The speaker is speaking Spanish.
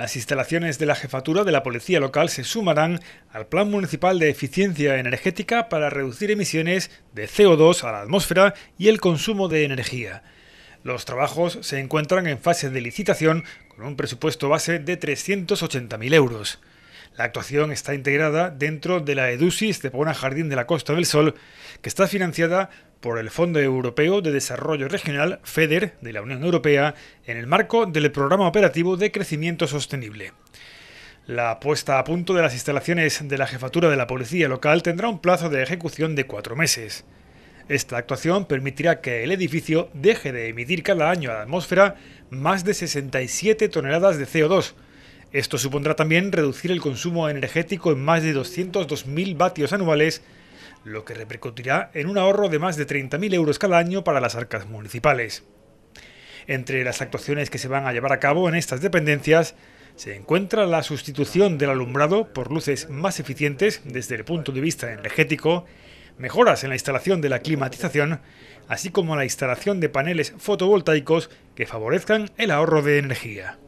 Las instalaciones de la jefatura de la policía local se sumarán al Plan Municipal de Eficiencia Energética para reducir emisiones de CO2 a la atmósfera y el consumo de energía. Los trabajos se encuentran en fase de licitación con un presupuesto base de 380.000 euros. La actuación está integrada dentro de la EDUSIS de Pona Jardín de la Costa del Sol, que está financiada por el Fondo Europeo de Desarrollo Regional, FEDER, de la Unión Europea, en el marco del Programa Operativo de Crecimiento Sostenible. La puesta a punto de las instalaciones de la jefatura de la policía local tendrá un plazo de ejecución de cuatro meses. Esta actuación permitirá que el edificio deje de emitir cada año a la atmósfera más de 67 toneladas de CO2, esto supondrá también reducir el consumo energético en más de 202.000 vatios anuales, lo que repercutirá en un ahorro de más de 30.000 euros cada año para las arcas municipales. Entre las actuaciones que se van a llevar a cabo en estas dependencias se encuentra la sustitución del alumbrado por luces más eficientes desde el punto de vista energético, mejoras en la instalación de la climatización, así como la instalación de paneles fotovoltaicos que favorezcan el ahorro de energía.